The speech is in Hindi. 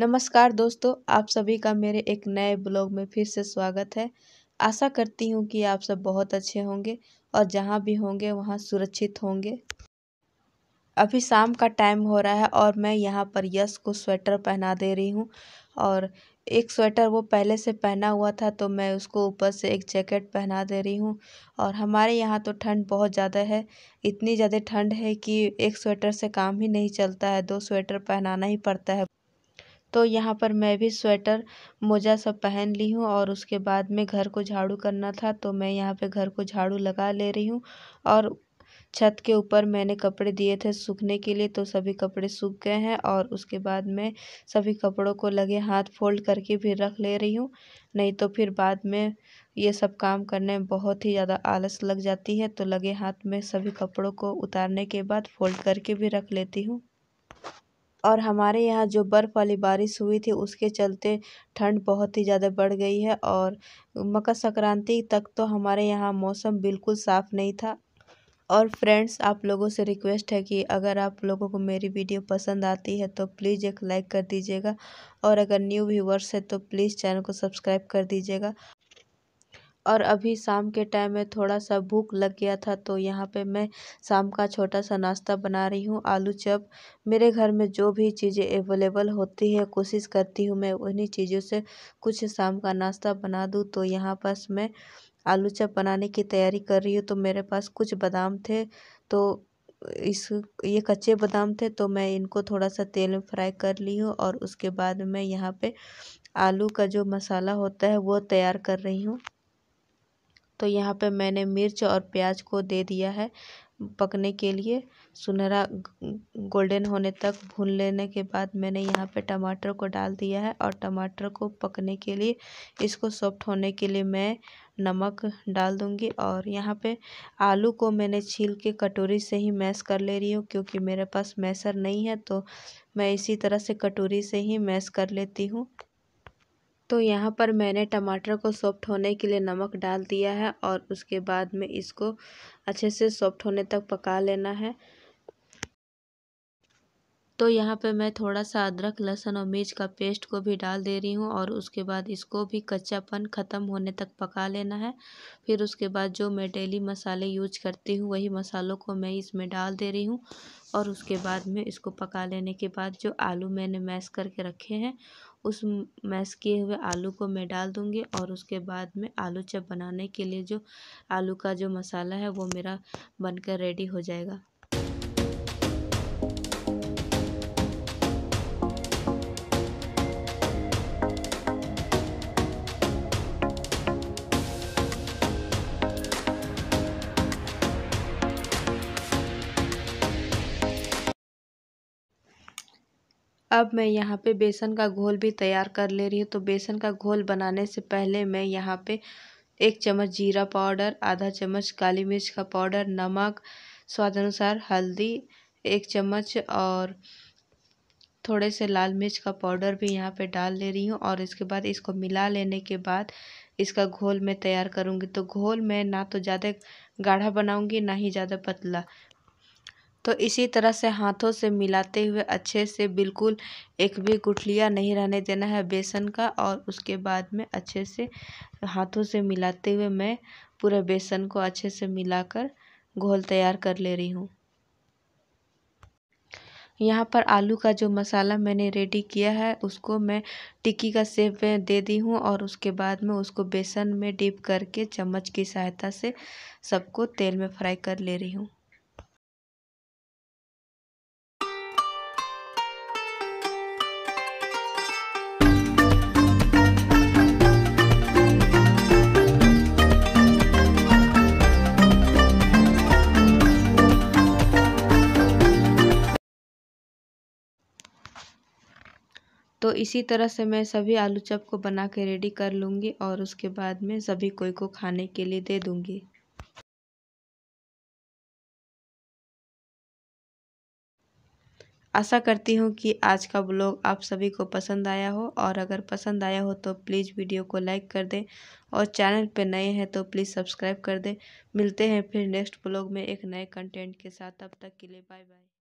नमस्कार दोस्तों आप सभी का मेरे एक नए ब्लॉग में फिर से स्वागत है आशा करती हूँ कि आप सब बहुत अच्छे होंगे और जहाँ भी होंगे वहाँ सुरक्षित होंगे अभी शाम का टाइम हो रहा है और मैं यहाँ पर यश को स्वेटर पहना दे रही हूँ और एक स्वेटर वो पहले से पहना हुआ था तो मैं उसको ऊपर से एक जैकेट पहना दे रही हूँ और हमारे यहाँ तो ठंड बहुत ज़्यादा है इतनी ज़्यादा ठंड है कि एक स्वेटर से काम ही नहीं चलता है दो स्वेटर पहनाना ही पड़ता है तो यहाँ पर मैं भी स्वेटर मोजा सब पहन ली हूँ और उसके बाद में घर को झाड़ू करना था तो मैं यहाँ पे घर को झाड़ू लगा ले रही हूँ और छत के ऊपर मैंने कपड़े दिए थे सूखने के लिए तो सभी कपड़े सूख गए हैं और उसके बाद मैं सभी कपड़ों को लगे हाथ फोल्ड करके भी रख ले रही हूँ नहीं तो फिर बाद में ये सब काम करने में बहुत ही ज़्यादा आलस लग जाती है तो लगे हाथ में सभी कपड़ों को उतारने के बाद फोल्ड करके भी रख लेती हूँ और हमारे यहाँ जो बर्फ़ वाली बारिश हुई थी उसके चलते ठंड बहुत ही ज़्यादा बढ़ गई है और मकर संक्रांति तक तो हमारे यहाँ मौसम बिल्कुल साफ़ नहीं था और फ्रेंड्स आप लोगों से रिक्वेस्ट है कि अगर आप लोगों को मेरी वीडियो पसंद आती है तो प्लीज़ एक लाइक कर दीजिएगा और अगर न्यू व्यूवर्स है तो प्लीज़ चैनल को सब्सक्राइब कर दीजिएगा और अभी शाम के टाइम में थोड़ा सा भूख लग गया था तो यहाँ पे मैं शाम का छोटा सा नाश्ता बना रही हूँ आलू चप मेरे घर में जो भी चीज़ें अवेलेबल होती है कोशिश करती हूँ मैं उन्हीं चीज़ों से कुछ शाम का नाश्ता बना दूँ तो यहाँ पास मैं आलू चप बनाने की तैयारी कर रही हूँ तो मेरे पास कुछ बादाम थे तो इस ये कच्चे बादाम थे तो मैं इनको थोड़ा सा तेल में फ्राई कर ली हूँ और उसके बाद मैं यहाँ पे आलू का जो मसाला होता है वो तैयार कर रही हूँ तो यहाँ पे मैंने मिर्च और प्याज को दे दिया है पकने के लिए सुनहरा गोल्डन होने तक भून लेने के बाद मैंने यहाँ पे टमाटर को डाल दिया है और टमाटर को पकने के लिए इसको सॉफ्ट होने के लिए मैं नमक डाल दूँगी और यहाँ पे आलू को मैंने छील के कटोरी से ही मैश कर ले रही हूँ क्योंकि मेरे पास मैसर नहीं है तो मैं इसी तरह से कटोरी से ही मैश कर लेती हूँ तो यहाँ पर मैंने टमाटर को सॉफ्ट होने के लिए नमक डाल दिया है और उसके बाद में इसको अच्छे से सॉफ्ट होने तक पका लेना है तो यहाँ पे मैं थोड़ा सा अदरक लहसुन और मिर्च का पेस्ट को भी डाल दे रही हूँ और उसके बाद इसको भी कच्चापन ख़त्म होने तक पका लेना है फिर उसके बाद जो मैं डेली मसाले यूज करती हूँ वही मसालों को मैं इसमें डाल दे रही हूँ और उसके बाद में इसको पका लेने के बाद जो आलू मैंने मैश करके रखे हैं उस मैश किए हुए आलू को मैं डाल दूँगी और उसके बाद में आलू चप बनाने के लिए जो आलू का जो मसाला है वो मेरा बनकर रेडी हो जाएगा अब मैं यहाँ पे बेसन का घोल भी तैयार कर ले रही हूँ तो बेसन का घोल बनाने से पहले मैं यहाँ पे एक चम्मच जीरा पाउडर आधा चम्मच काली मिर्च का पाउडर नमक स्वाद अनुसार हल्दी एक चम्मच और थोड़े से लाल मिर्च का पाउडर भी यहाँ पे डाल ले रही हूँ और इसके बाद इसको मिला लेने के बाद इसका घोल मैं तैयार करूँगी तो घोल मैं ना तो ज़्यादा गाढ़ा बनाऊँगी ना ही ज़्यादा पतला तो इसी तरह से हाथों से मिलाते हुए अच्छे से बिल्कुल एक भी गुठलिया नहीं रहने देना है बेसन का और उसके बाद में अच्छे से हाथों से मिलाते हुए मैं पूरे बेसन को अच्छे से मिलाकर घोल तैयार कर ले रही हूँ यहाँ पर आलू का जो मसाला मैंने रेडी किया है उसको मैं टिक्की का सेप में दे दी हूँ और उसके बाद में उसको बेसन में डिप करके चम्मच की सहायता से सबको तेल में फ्राई कर ले रही हूँ तो इसी तरह से मैं सभी आलू चप को बना के रेडी कर लूँगी और उसके बाद में सभी कोई को खाने के लिए दे दूँगी आशा करती हूँ कि आज का ब्लॉग आप सभी को पसंद आया हो और अगर पसंद आया हो तो प्लीज़ वीडियो को लाइक कर दें और चैनल पर नए हैं तो प्लीज़ सब्सक्राइब कर दें मिलते हैं फिर नेक्स्ट ब्लॉग में एक नए कंटेंट के साथ तब तक के लिए बाय बाय